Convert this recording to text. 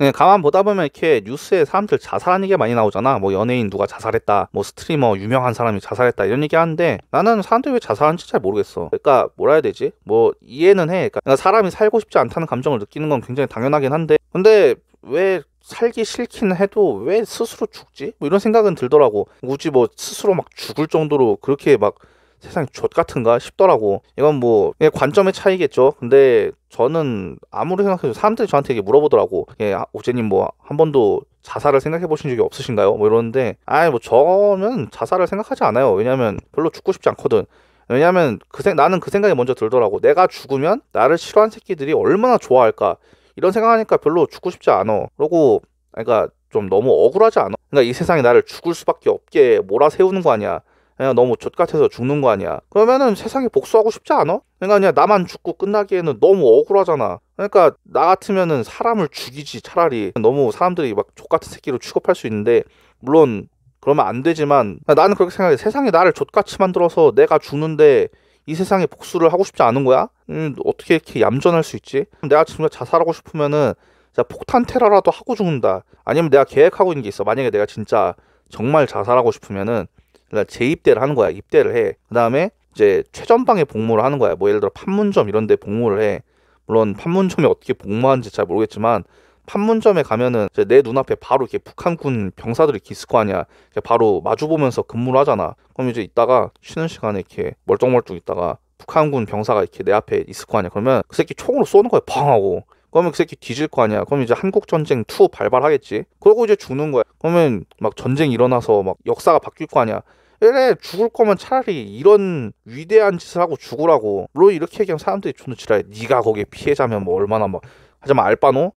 네, 가만 보다 보면 이렇게 뉴스에 사람들 자살한 얘기가 많이 나오잖아. 뭐 연예인 누가 자살했다. 뭐 스트리머 유명한 사람이 자살했다. 이런 얘기 하는데 나는 사람들이 왜 자살하는지 잘 모르겠어. 그러니까 뭐라 해야 되지? 뭐 이해는 해. 그러니까 사람이 살고 싶지 않다는 감정을 느끼는 건 굉장히 당연하긴 한데 근데 왜 살기 싫긴 해도 왜 스스로 죽지? 뭐 이런 생각은 들더라고. 굳이 뭐 스스로 막 죽을 정도로 그렇게 막 세상 족 같은가 싶더라고. 이건 뭐 관점의 차이겠죠. 근데 저는 아무리 생각해도 사람들이 저한테 이게 물어보더라고. 예, 오재님 아, 뭐한 번도 자살을 생각해 보신 적이 없으신가요? 뭐 이러는데, 아니뭐 저는 자살을 생각하지 않아요. 왜냐면 별로 죽고 싶지 않거든. 왜냐면 그 생, 나는 그 생각이 먼저 들더라고. 내가 죽으면 나를 싫어하는 새끼들이 얼마나 좋아할까. 이런 생각하니까 별로 죽고 싶지 않어 그러고, 그러니까 좀 너무 억울하지 않아? 그러니까 이세상에 나를 죽을 수밖에 없게 몰아세우는 거 아니야. 그냥 너무 족같아서 죽는 거 아니야. 그러면은 세상에 복수하고 싶지 않아? 그러니까 그냥 나만 죽고 끝나기에는 너무 억울하잖아. 그러니까 나 같으면은 사람을 죽이지 차라리 너무 사람들이 막 족같은 새끼로 취급할 수 있는데 물론 그러면 안 되지만 나는 그렇게 생각해. 세상에 나를 족같이 만들어서 내가 죽는데 이 세상에 복수를 하고 싶지 않은 거야? 음, 어떻게 이렇게 얌전할 수 있지? 내가 진짜 자살하고 싶으면은 진짜 폭탄 테러라도 하고 죽는다. 아니면 내가 계획하고 있는 게 있어. 만약에 내가 진짜 정말 자살하고 싶으면은 그러니까 재입대를 하는 거야. 입대를 해. 그 다음에 이제 최전방에 복무를 하는 거야. 뭐 예를 들어 판문점 이런 데 복무를 해. 물론 판문점에 어떻게 복무하는지 잘 모르겠지만 판문점에 가면은 이제 내 눈앞에 바로 이렇게 북한군 병사들이 있을 거 아니야. 바로 마주보면서 근무를 하잖아. 그럼 이제 있다가 쉬는 시간에 이렇게 멀쩡멀쩡 있다가 북한군 병사가 이렇게 내 앞에 있을 거 아니야. 그러면 그 새끼 총으로 쏘는 거야. 펑 하고. 그러면 그 새끼 뒤질 거 아니야. 그럼 이제 한국 전쟁 2 발발하겠지. 그러고 이제 죽는 거야. 그러면 막 전쟁 일어나서 막 역사가 바뀔 거 아니야. 그래 죽을 거면 차라리 이런 위대한 짓을 하고 죽으라고 로 이렇게 얘기하면 사람들이 존나 지랄해 네가 거기에 피해자면 뭐 얼마나 막 하지만 알바노